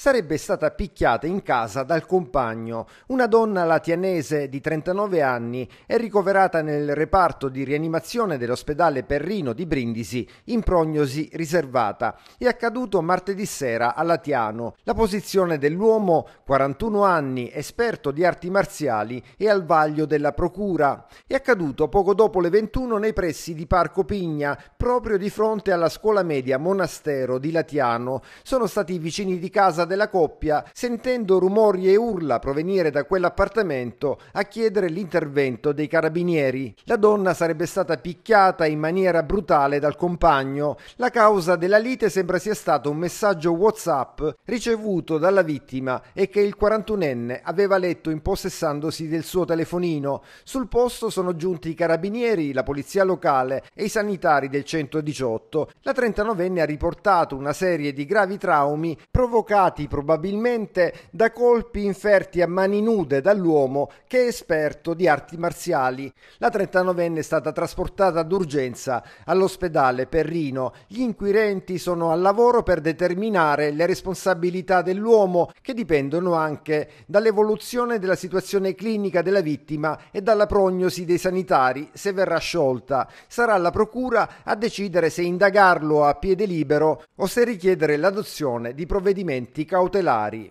sarebbe stata picchiata in casa dal compagno, una donna latianese di 39 anni è ricoverata nel reparto di rianimazione dell'ospedale Perrino di Brindisi in prognosi riservata. È accaduto martedì sera a Latiano. La posizione dell'uomo, 41 anni, esperto di arti marziali, è al vaglio della procura. È accaduto poco dopo le 21 nei pressi di Parco Pigna, proprio di fronte alla scuola media Monastero di Latiano. Sono stati i vicini di casa della coppia, sentendo rumori e urla provenire da quell'appartamento, a chiedere l'intervento dei carabinieri. La donna sarebbe stata picchiata in maniera brutale dal compagno. La causa della lite sembra sia stato un messaggio WhatsApp ricevuto dalla vittima e che il 41enne aveva letto impossessandosi del suo telefonino. Sul posto sono giunti i carabinieri, la polizia locale e i sanitari del 118. La 39enne ha riportato una serie di gravi traumi provocati scappati probabilmente da colpi inferti a mani nude dall'uomo che è esperto di arti marziali. La 39enne è stata trasportata d'urgenza all'ospedale Perrino. Gli inquirenti sono al lavoro per determinare le responsabilità dell'uomo che dipendono anche dall'evoluzione della situazione clinica della vittima e dalla prognosi dei sanitari se verrà sciolta. Sarà la procura a decidere se indagarlo a piede libero o se richiedere l'adozione di provvedimenti cautelari